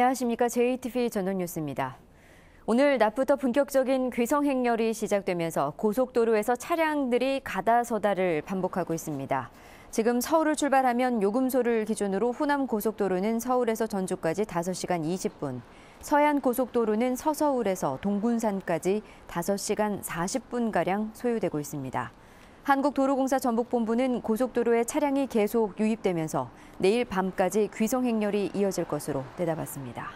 안녕하십니까. JTV 전원뉴스입니다. 오늘 낮부터 본격적인 귀성 행렬이 시작되면서 고속도로에서 차량들이 가다서다를 반복하고 있습니다. 지금 서울을 출발하면 요금소를 기준으로 호남 고속도로는 서울에서 전주까지 5시간 20분, 서해안 고속도로는 서서울에서 동군산까지 5시간 40분가량 소요되고 있습니다. 한국도로공사 전북본부는 고속도로에 차량이 계속 유입되면서 내일 밤까지 귀성 행렬이 이어질 것으로 내다봤습니다.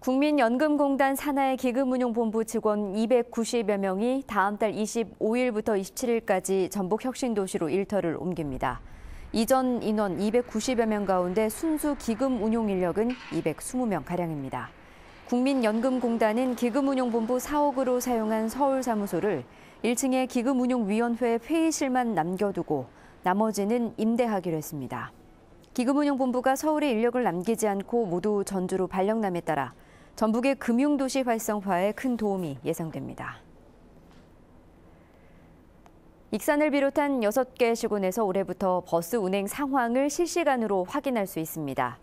국민연금공단 산하의 기금운용본부 직원 290여 명이 다음 달 25일부터 27일까지 전북 혁신도시로 일터를 옮깁니다. 이전 인원 290여 명 가운데 순수 기금운용 인력은 220명가량입니다. 국민연금공단은 기금운용본부 사옥으로 사용한 서울사무소를 1층에 기금운용위원회 회의실만 남겨두고 나머지는 임대하기로 했습니다. 기금운용본부가 서울에 인력을 남기지 않고 모두 전주로 발령남에 따라 전북의 금융도시 활성화에 큰 도움이 예상됩니다. 익산을 비롯한 6개 시군에서 올해부터 버스 운행 상황을 실시간으로 확인할 수 있습니다.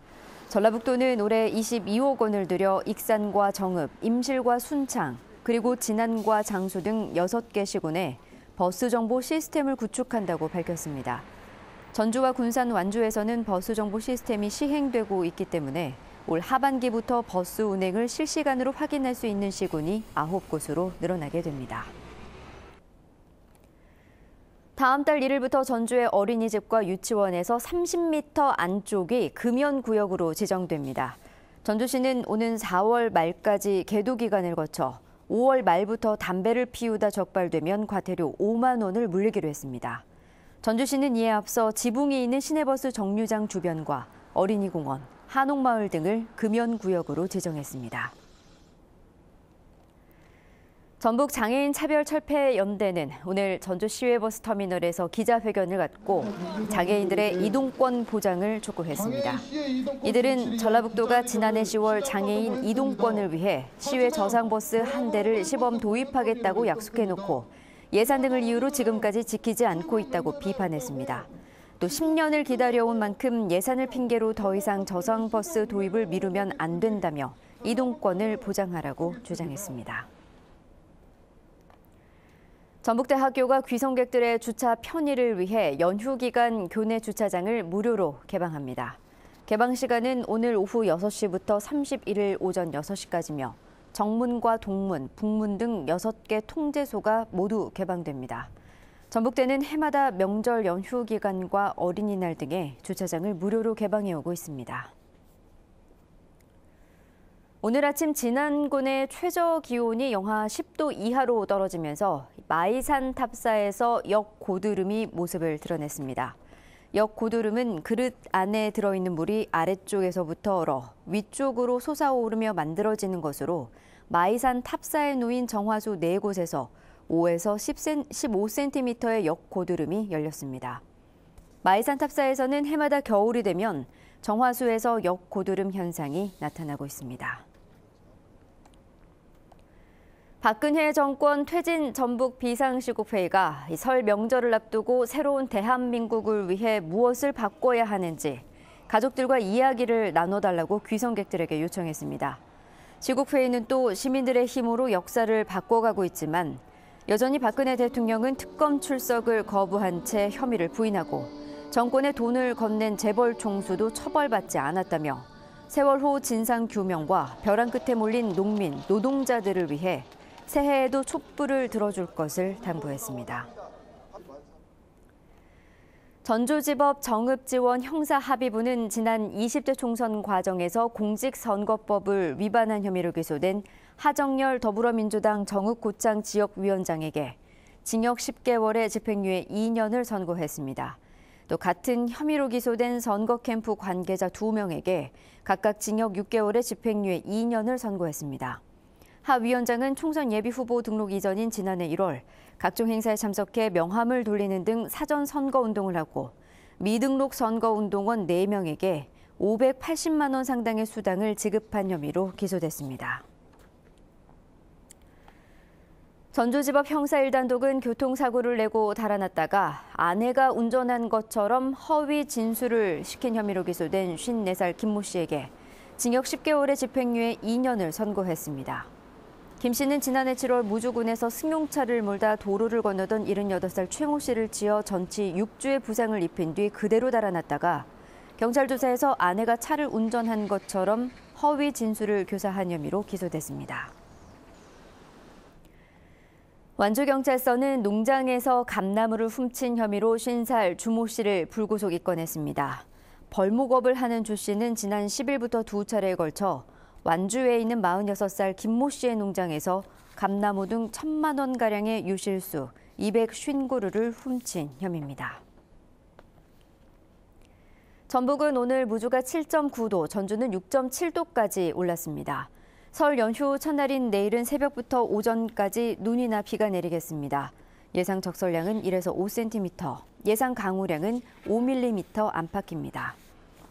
전라북도는 올해 22억 원을 들여 익산과 정읍, 임실과 순창, 그리고 진안과 장수 등 6개 시군에 버스 정보 시스템을 구축한다고 밝혔습니다. 전주와 군산 완주에서는 버스 정보 시스템이 시행되고 있기 때문에 올 하반기부터 버스 운행을 실시간으로 확인할 수 있는 시군이 9곳으로 늘어나게 됩니다. 다음 달 1일부터 전주의 어린이집과 유치원에서 30m 안쪽이 금연 구역으로 지정됩니다. 전주시는 오는 4월 말까지 계도 기간을 거쳐 5월 말부터 담배를 피우다 적발되면 과태료 5만 원을 물리기로 했습니다. 전주시는 이에 앞서 지붕이 있는 시내버스 정류장 주변과 어린이공원, 한옥마을 등을 금연구역으로 제정했습니다 전북 장애인 차별 철폐 연대는 오늘 전주 시외버스 터미널에서 기자회견을 갖고 장애인들의 이동권 보장을 촉구했습니다. 이들은 전라북도가 지난해 10월 장애인 이동권을 위해 시외 저상버스 한 대를 시범 도입하겠다고 약속해놓고 예산 등을 이유로 지금까지 지키지 않고 있다고 비판했습니다. 또 10년을 기다려온 만큼 예산을 핑계로 더 이상 저상버스 도입을 미루면 안 된다며 이동권을 보장하라고 주장했습니다. 전북대 학교가 귀성객들의 주차 편의를 위해 연휴 기간 교내 주차장을 무료로 개방합니다. 개방 시간은 오늘 오후 6시부터 31일 오전 6시까지며 정문과 동문, 북문 등 6개 통제소가 모두 개방됩니다. 전북대는 해마다 명절 연휴 기간과 어린이날 등에 주차장을 무료로 개방해 오고 있습니다. 오늘 아침 진안군의 최저 기온이 영하 10도 이하로 떨어지면서 마이산 탑사에서 역고드름이 모습을 드러냈습니다. 역고드름은 그릇 안에 들어있는 물이 아래쪽에서부터 얼어 위쪽으로 솟아오르며 만들어지는 것으로 마이산 탑사에 놓인 정화수 네곳에서 5에서 15cm의 역고드름이 열렸습니다. 마이산 탑사에서는 해마다 겨울이 되면 정화수에서 역고드름 현상이 나타나고 있습니다. 박근혜 정권 퇴진 전북 비상시국회의가 설 명절을 앞두고 새로운 대한민국을 위해 무엇을 바꿔야 하는지 가족들과 이야기를 나눠달라고 귀성객들에게 요청했습니다. 시국회의는 또 시민들의 힘으로 역사를 바꿔가고 있지만 여전히 박근혜 대통령은 특검 출석을 거부한 채 혐의를 부인하고 정권의 돈을 건넨 재벌 총수도 처벌받지 않았다며 세월호 진상 규명과 벼랑 끝에 몰린 농민, 노동자들을 위해 새해에도 촛불을 들어줄 것을 당부했습니다. 전조지법 정읍지원 형사합의부는 지난 20대 총선 과정에서 공직선거법을 위반한 혐의로 기소된 하정열 더불어민주당 정읍고창 지역위원장에게 징역 10개월의 집행유예 2년을 선고했습니다. 또 같은 혐의로 기소된 선거캠프 관계자 2명에게 각각 징역 6개월의 집행유예 2년을 선고했습니다. 하 위원장은 총선 예비 후보 등록 이전인 지난해 1월 각종 행사에 참석해 명함을 돌리는 등 사전 선거 운동을 하고 미등록 선거 운동원 4명에게 580만 원 상당의 수당을 지급한 혐의로 기소됐습니다. 전주지법 형사 1단독은 교통사고를 내고 달아났다가 아내가 운전한 것처럼 허위 진술을 시킨 혐의로 기소된 54살 김모 씨에게 징역 10개월의 집행유예 2년을 선고했습니다. 김 씨는 지난해 7월 무주군에서 승용차를 몰다 도로를 건너던 78살 최모 씨를 치어 전치 6주의 부상을 입힌 뒤 그대로 달아났다가 경찰 조사에서 아내가 차를 운전한 것처럼 허위 진술을 교사한 혐의로 기소됐습니다. 완주경찰서는 농장에서 감나무를 훔친 혐의로 50살 주모 씨를 불구속 입건했습니다. 벌목업을 하는 조 씨는 지난 10일부터 두 차례에 걸쳐 완주에 있는 46살 김모 씨의 농장에서 감나무 등 천만 원가량의 유실수 250그루를 훔친 혐의입니다. 전북은 오늘 무주가 7.9도, 전주는 6.7도까지 올랐습니다. 설 연휴 첫날인 내일은 새벽부터 오전까지 눈이나 비가 내리겠습니다. 예상 적설량은 1에서 5cm, 예상 강우량은 5mm 안팎입니다.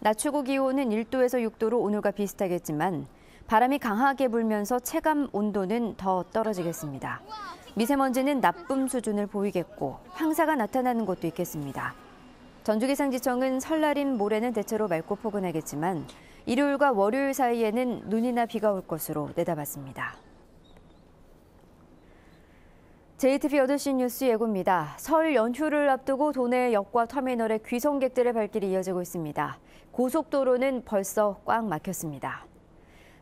낮 최고 기온은 1도에서 6도로 오늘과 비슷하겠지만 바람이 강하게 불면서 체감 온도는 더 떨어지겠습니다. 미세먼지는 나쁨 수준을 보이겠고 황사가 나타나는 곳도 있겠습니다. 전주기상지청은 설날인 모레는 대체로 맑고 포근하겠지만 일요일과 월요일 사이에는 눈이나 비가 올 것으로 내다봤습니다. j t v 8시 뉴스 예고입니다. 설 연휴를 앞두고 도내 역과 터미널의 귀성객들의 발길이 이어지고 있습니다. 고속도로는 벌써 꽉 막혔습니다.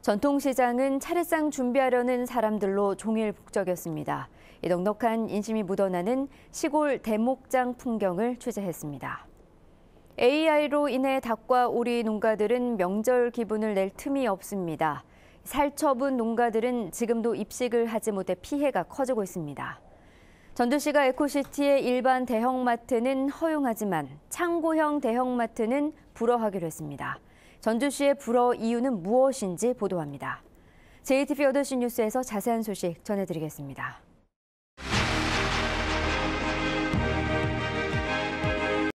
전통시장은 차례상 준비하려는 사람들로 종일 북적였습니다. 넉넉한 인심이 묻어나는 시골 대목장 풍경을 취재했습니다. AI로 인해 닭과 오리 농가들은 명절 기분을 낼 틈이 없습니다. 살처분 농가들은 지금도 입식을 하지 못해 피해가 커지고 있습니다. 전주시가 에코시티의 일반 대형마트는 허용하지만 창고형 대형마트는 불허하기로 했습니다. 전주시의 불어 이유는 무엇인지 보도합니다. j t b 8시 뉴스에서 자세한 소식 전해드리겠습니다.